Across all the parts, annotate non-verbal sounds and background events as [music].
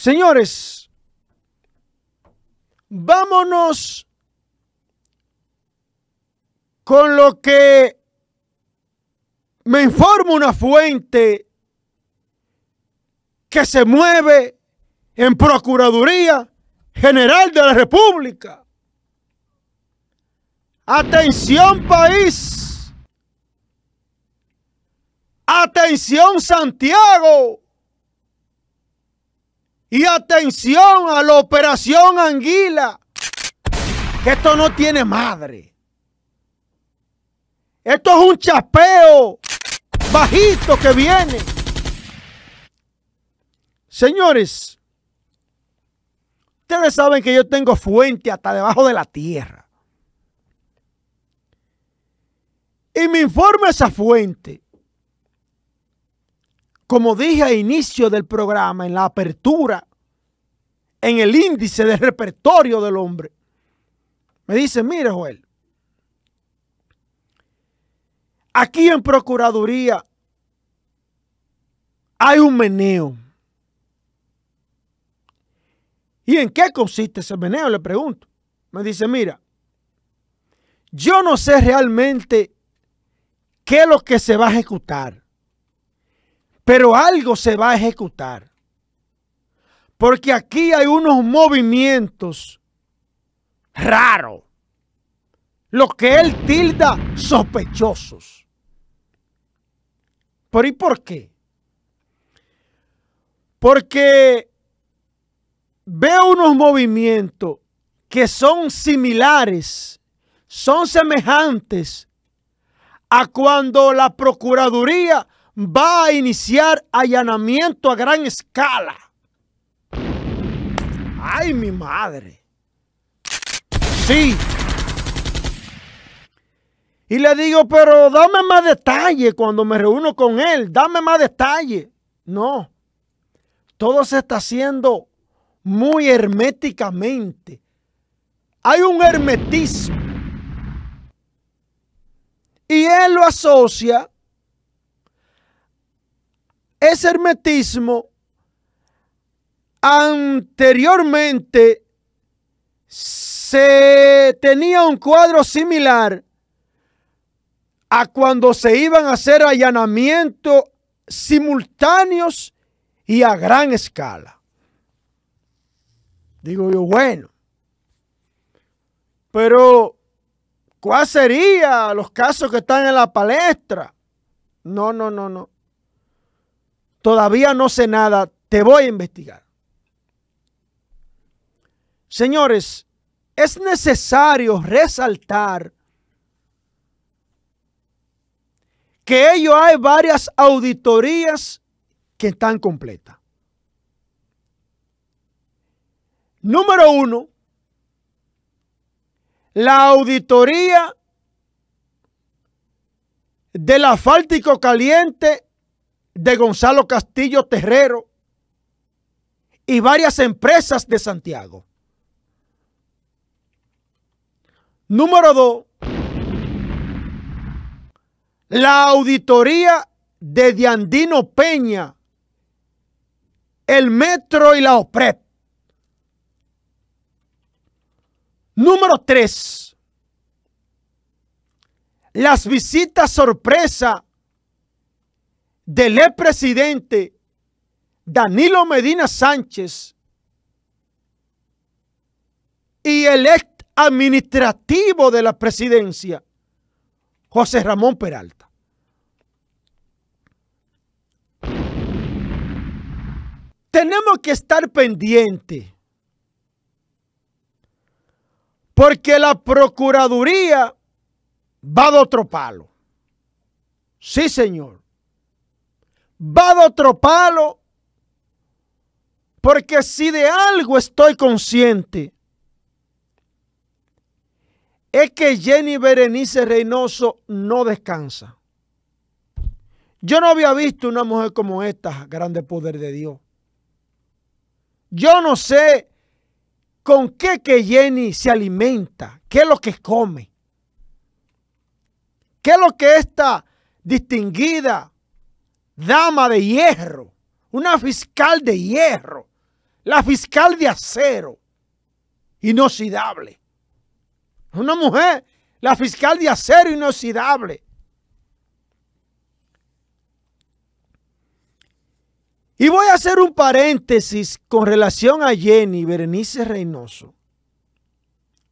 Señores, vámonos con lo que me informa una fuente que se mueve en Procuraduría General de la República. Atención país. Atención Santiago. Y atención a la operación Anguila, que esto no tiene madre. Esto es un chapeo bajito que viene. Señores, ustedes saben que yo tengo fuente hasta debajo de la tierra. Y me informa esa fuente como dije al inicio del programa, en la apertura, en el índice de repertorio del hombre, me dice, mira Joel, aquí en Procuraduría hay un meneo. ¿Y en qué consiste ese meneo? Le pregunto. Me dice, mira, yo no sé realmente qué es lo que se va a ejecutar. Pero algo se va a ejecutar. Porque aquí hay unos movimientos raros. Lo que él tilda sospechosos. ¿Por y por qué? Porque veo unos movimientos que son similares, son semejantes a cuando la Procuraduría va a iniciar allanamiento a gran escala. ¡Ay, mi madre! Sí. Y le digo, pero dame más detalle cuando me reúno con él, dame más detalle. No, todo se está haciendo muy herméticamente. Hay un hermetismo. Y él lo asocia ese hermetismo anteriormente se tenía un cuadro similar a cuando se iban a hacer allanamientos simultáneos y a gran escala. Digo yo, bueno, pero ¿cuáles serían los casos que están en la palestra? No, no, no, no todavía no sé nada, te voy a investigar. Señores, es necesario resaltar que ello hay varias auditorías que están completas. Número uno, la auditoría del asfáltico caliente de Gonzalo Castillo Terrero y varias empresas de Santiago. Número dos, la auditoría de Diandino Peña, el Metro y la OPREP. Número tres, las visitas sorpresa del presidente Danilo Medina Sánchez y el ex administrativo de la presidencia, José Ramón Peralta. Tenemos que estar pendientes porque la Procuraduría va de otro palo. Sí, señor va de otro palo. Porque si de algo estoy consciente, es que Jenny Berenice Reynoso no descansa. Yo no había visto una mujer como esta, grande poder de Dios. Yo no sé con qué que Jenny se alimenta, qué es lo que come, qué es lo que está distinguida dama de hierro, una fiscal de hierro, la fiscal de acero, inoxidable. Una mujer, la fiscal de acero inoxidable. Y voy a hacer un paréntesis con relación a Jenny Berenice Reynoso.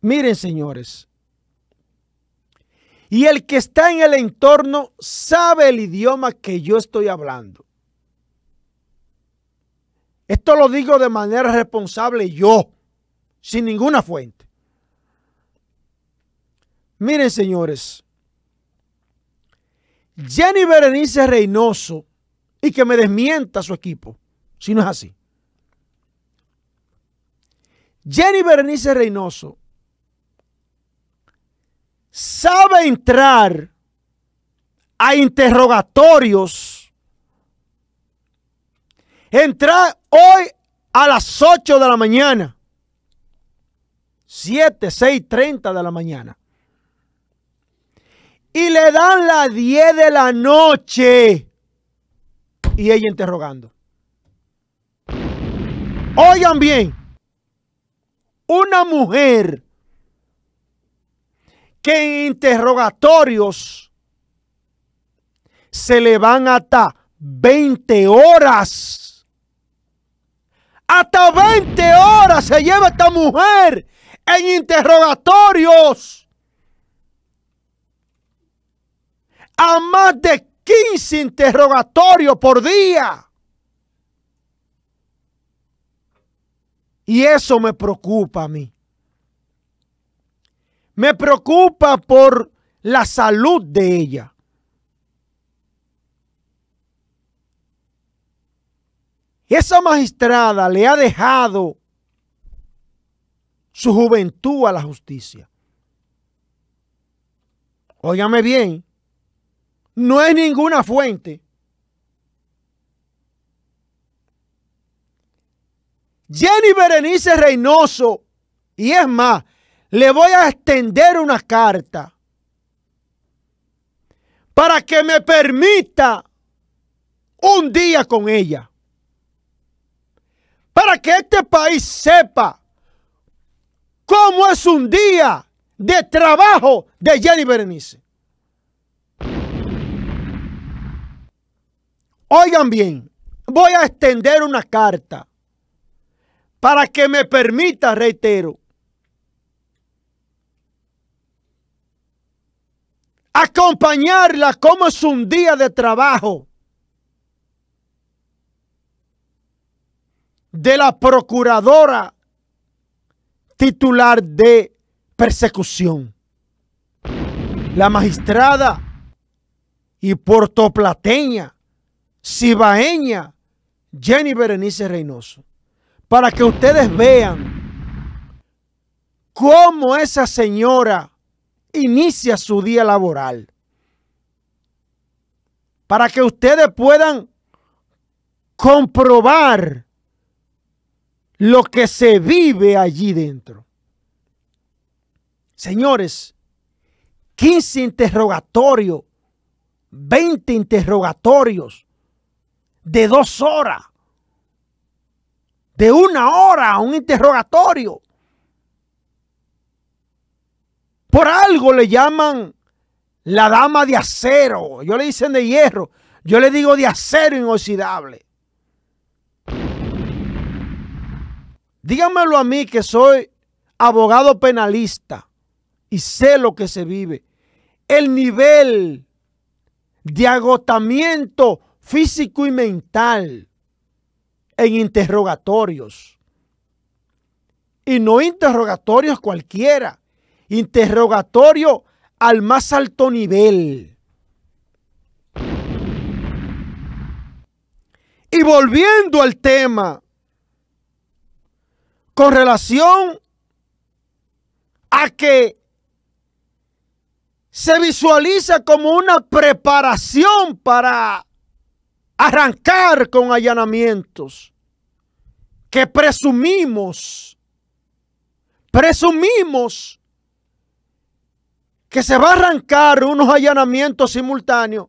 Miren, señores, y el que está en el entorno sabe el idioma que yo estoy hablando. Esto lo digo de manera responsable yo, sin ninguna fuente. Miren, señores, Jenny Berenice Reynoso, y que me desmienta su equipo, si no es así. Jenny Berenice Reynoso sabe entrar a interrogatorios. Entrar hoy a las 8 de la mañana. 7, 6, 30 de la mañana. Y le dan las 10 de la noche. Y ella interrogando. Oigan bien, una mujer que interrogatorios se le van hasta 20 horas. Hasta 20 horas se lleva esta mujer en interrogatorios. A más de 15 interrogatorios por día. Y eso me preocupa a mí. Me preocupa por la salud de ella. Esa magistrada le ha dejado su juventud a la justicia. Óigame bien, no es ninguna fuente. Jenny Berenice Reynoso, y es más, le voy a extender una carta para que me permita un día con ella. Para que este país sepa cómo es un día de trabajo de Jenny Berenice. Oigan bien, voy a extender una carta para que me permita, reitero, acompañarla como es un día de trabajo de la procuradora titular de persecución. La magistrada y portoplateña sibaeña Jenny Berenice Reynoso, para que ustedes vean cómo esa señora inicia su día laboral. Para que ustedes puedan comprobar lo que se vive allí dentro. Señores, 15 interrogatorios, 20 interrogatorios de dos horas, de una hora a un interrogatorio. Por algo le llaman la dama de acero. Yo le dicen de hierro. Yo le digo de acero inoxidable. Díganmelo a mí que soy abogado penalista y sé lo que se vive. El nivel de agotamiento físico y mental en interrogatorios. Y no interrogatorios cualquiera interrogatorio al más alto nivel. Y volviendo al tema, con relación a que se visualiza como una preparación para arrancar con allanamientos que presumimos, presumimos que se va a arrancar unos allanamientos simultáneos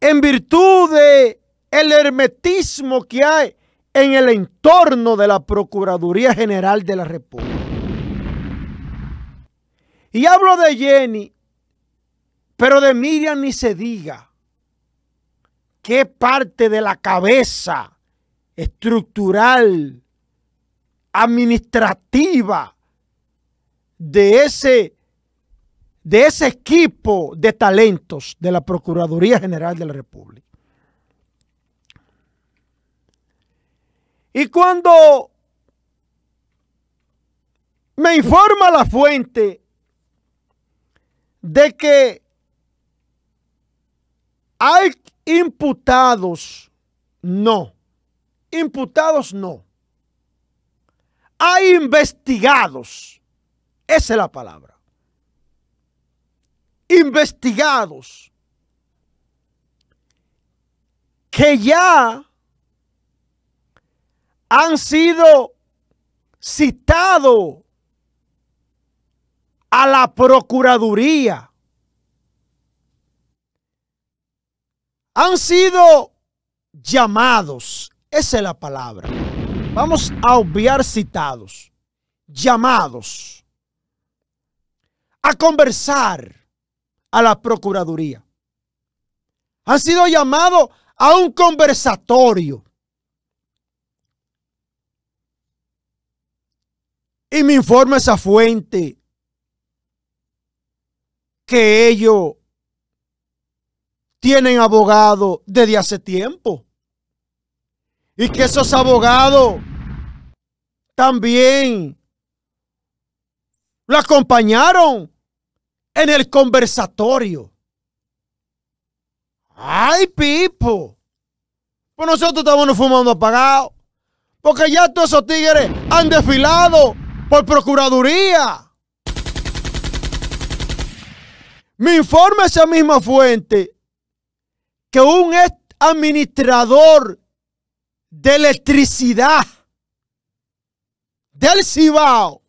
en virtud del hermetismo que hay en el entorno de la Procuraduría General de la República. Y hablo de Jenny, pero de Miriam ni se diga qué parte de la cabeza estructural, administrativa de ese de ese equipo de talentos de la Procuraduría General de la República. Y cuando me informa la fuente de que hay imputados, no, imputados no, hay investigados, esa es la palabra investigados que ya han sido citados a la Procuraduría. Han sido llamados, esa es la palabra. Vamos a obviar citados, llamados a conversar a la Procuraduría. Han sido llamados a un conversatorio. Y me informa esa fuente que ellos tienen abogados desde hace tiempo. Y que esos abogados también lo acompañaron en el conversatorio. Ay, Pipo. Pues nosotros no fumando apagado. Porque ya todos esos tigres han desfilado por Procuraduría. Me informa esa misma fuente que un ex administrador de electricidad del Cibao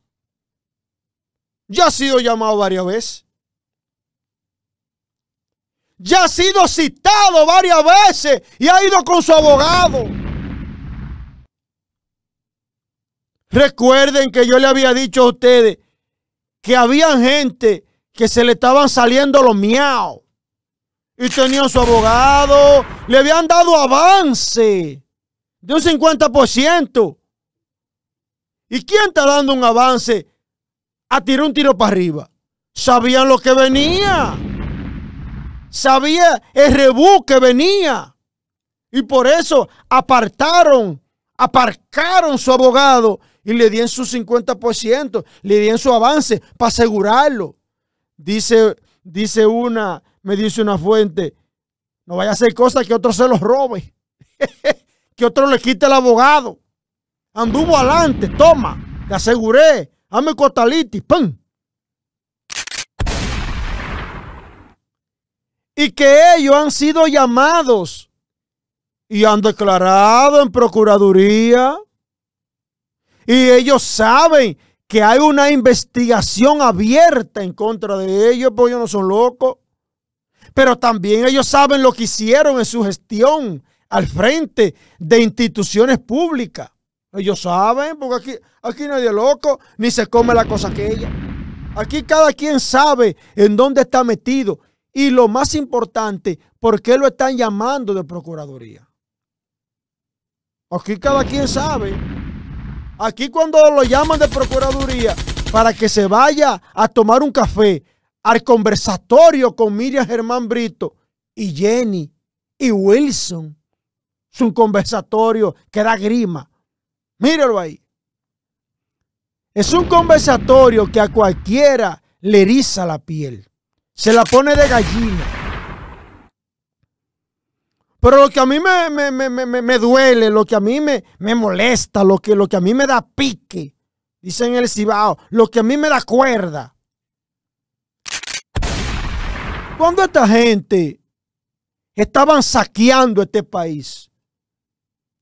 ya ha sido llamado varias veces ya ha sido citado varias veces y ha ido con su abogado. Recuerden que yo le había dicho a ustedes que había gente que se le estaban saliendo los miau. Y tenían su abogado, le habían dado avance de un 50%. ¿Y quién está dando un avance a tirar un tiro para arriba? Sabían lo que venía sabía el rebú que venía. Y por eso apartaron, aparcaron su abogado y le dieron su 50%, le dieron su avance para asegurarlo. Dice, dice una, me dice una fuente, no vaya a hacer cosas que otro se los robe, [laughs] que otro le quite el abogado. Anduvo adelante, toma, te aseguré, hazme cotalitis, pum. y que ellos han sido llamados y han declarado en Procuraduría. Y ellos saben que hay una investigación abierta en contra de ellos, porque ellos no son locos. Pero también ellos saben lo que hicieron en su gestión al frente de instituciones públicas. Ellos saben, porque aquí, aquí nadie es loco, ni se come la cosa aquella. Aquí cada quien sabe en dónde está metido y lo más importante, ¿por qué lo están llamando de Procuraduría? Aquí cada quien sabe. Aquí cuando lo llaman de Procuraduría para que se vaya a tomar un café al conversatorio con Miriam Germán Brito y Jenny y Wilson, es un conversatorio que da grima. Míralo ahí. Es un conversatorio que a cualquiera le eriza la piel. Se la pone de gallina. Pero lo que a mí me, duele, lo que a mí me, molesta, lo que, lo que a mí me da pique, dicen el Cibao, lo que a mí me da cuerda. Cuando esta gente estaban saqueando este país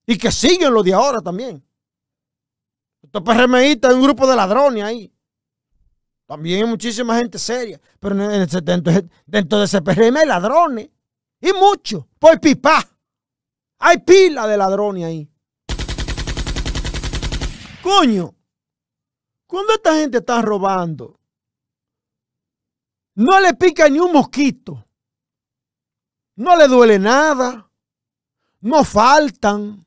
y que siguen lo de ahora también. Estos PRMistas, un grupo de ladrones ahí. También hay muchísima gente seria, pero en dentro, dentro, de ese PRM hay ladrones. Y muchos, por pipa. Hay pila de ladrones ahí. Coño, cuando esta gente está robando, no le pica ni un mosquito. No le duele nada. No faltan.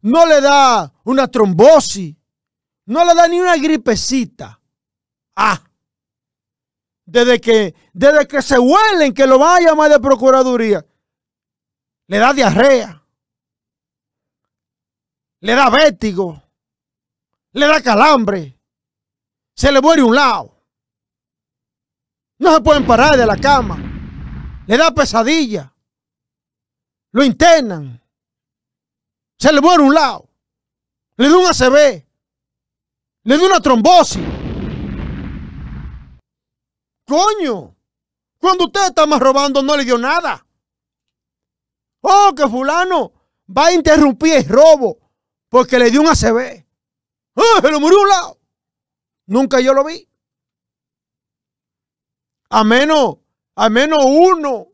No le da una trombosis. No le da ni una gripecita. Ah. Desde que, desde que se huelen que lo van a llamar de Procuraduría, le da diarrea, le da vértigo, le da calambre, se le muere un lado. No se pueden parar de la cama, le da pesadilla, lo internan, se le muere un lado, le da un ACV, le da una trombosis. Coño, cuando usted más robando no le dio nada. Oh, que fulano va a interrumpir el robo porque le dio un ACB. ¡Ah, se lo murió un lado! Nunca yo lo vi. A menos, a menos uno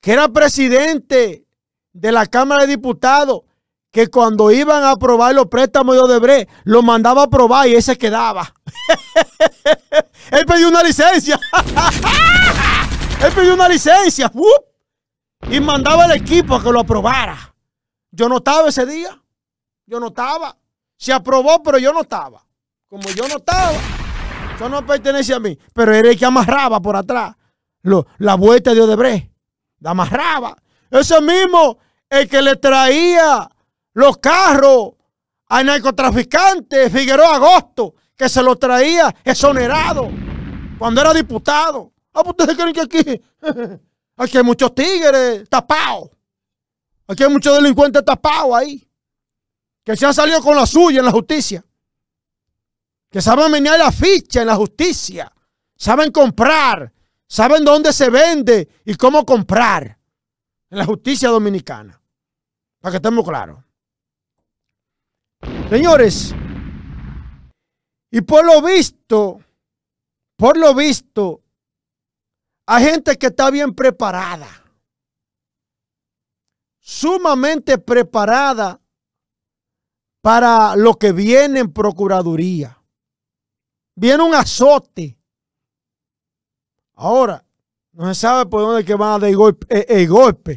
que era presidente de la Cámara de Diputados, que cuando iban a aprobar los préstamos de Odebrecht, lo mandaba a aprobar y ese quedaba. [laughs] Él pidió una licencia. Él pidió una licencia. Y mandaba al equipo que lo aprobara. Yo no estaba ese día. Yo no estaba. Se aprobó, pero yo no estaba. Como yo no estaba, eso no pertenece a mí. Pero era el que amarraba por atrás la vuelta de Odebrecht. La amarraba. Ese mismo, el que le traía los carros al narcotraficante Figueroa Agosto, que se lo traía exonerado cuando era diputado. Ah, pues ustedes creen que aquí, [laughs] aquí hay muchos tigres tapados. Aquí hay muchos delincuentes tapados ahí. Que se han salido con la suya en la justicia. Que saben menear la ficha en la justicia. Saben comprar. Saben dónde se vende y cómo comprar. En la justicia dominicana. Para que estemos claros. Señores, y por lo visto, por lo visto, hay gente que está bien preparada, sumamente preparada para lo que viene en Procuraduría. Viene un azote. Ahora, no se sabe por dónde que van a dar el golpe, el golpe,